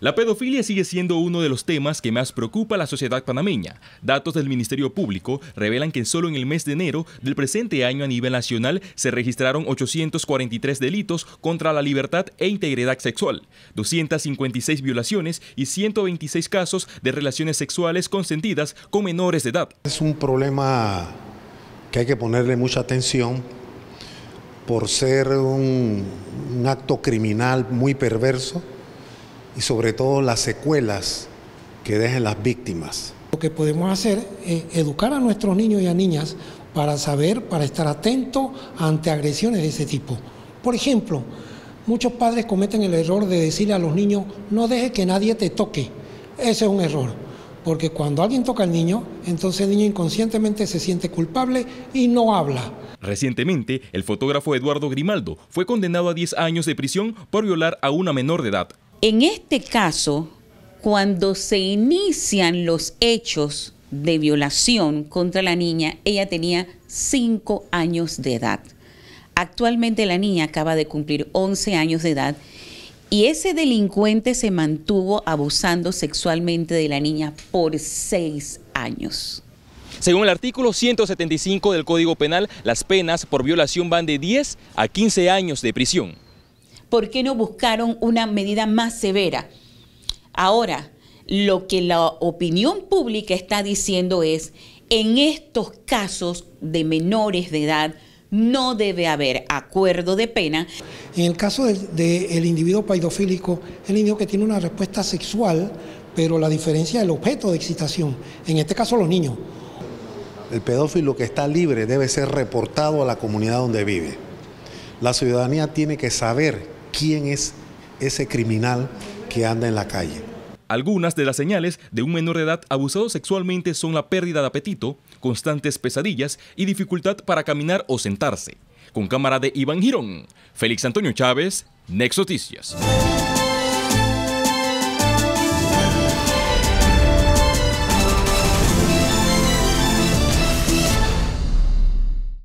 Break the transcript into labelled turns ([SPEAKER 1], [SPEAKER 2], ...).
[SPEAKER 1] La pedofilia sigue siendo uno de los temas que más preocupa a la sociedad panameña. Datos del Ministerio Público revelan que solo en el mes de enero del presente año a nivel nacional se registraron 843 delitos contra la libertad e integridad sexual, 256 violaciones y 126 casos de relaciones sexuales consentidas con menores de edad.
[SPEAKER 2] Es un problema que hay que ponerle mucha atención por ser un, acto criminal muy perverso y sobre todo las secuelas que dejen las víctimas.
[SPEAKER 3] Lo que podemos hacer es educar a nuestros niños y a niñas para saber, para estar atentos ante agresiones de ese tipo. Por ejemplo, muchos padres cometen el error de decirle a los niños, no deje que nadie te toque. Ese es un error, porque cuando alguien toca al niño, entonces el niño inconscientemente se siente culpable y no habla.
[SPEAKER 1] Recientemente, el fotógrafo Eduardo Grimaldo fue condenado a 10 años de prisión por violar a una menor de edad.
[SPEAKER 4] En este caso, cuando se inician los hechos de violación contra la niña, ella tenía 5 años de edad. Actualmente la niña acaba de cumplir 11 años de edad y ese delincuente se mantuvo abusando sexualmente de la niña por 6 años.
[SPEAKER 1] Según el artículo 175 del Código Penal, las penas por violación van de 10 a 15 años de prisión.
[SPEAKER 4] ¿por qué no buscaron una medida más severa? Ahora, lo que la opinión pública está diciendo es, en estos casos de menores de edad, no debe haber acuerdo de pena.
[SPEAKER 3] En el caso del individuo paidofílico, el individuo que tiene una respuesta sexual, pero la diferencia del objeto de excitación, en este caso los niños.
[SPEAKER 2] El pedófilo que está libre debe ser reportado a la comunidad donde vive. La ciudadanía tiene que saber quién es ese criminal que anda
[SPEAKER 1] en la calle. Algunas de las señales de un menor de edad abusado sexualmente son la pérdida de apetito, constantes pesadillas y dificultad para caminar o sentarse. Con cámara de Iván Girón, Félix Antonio Chávez, Noticias.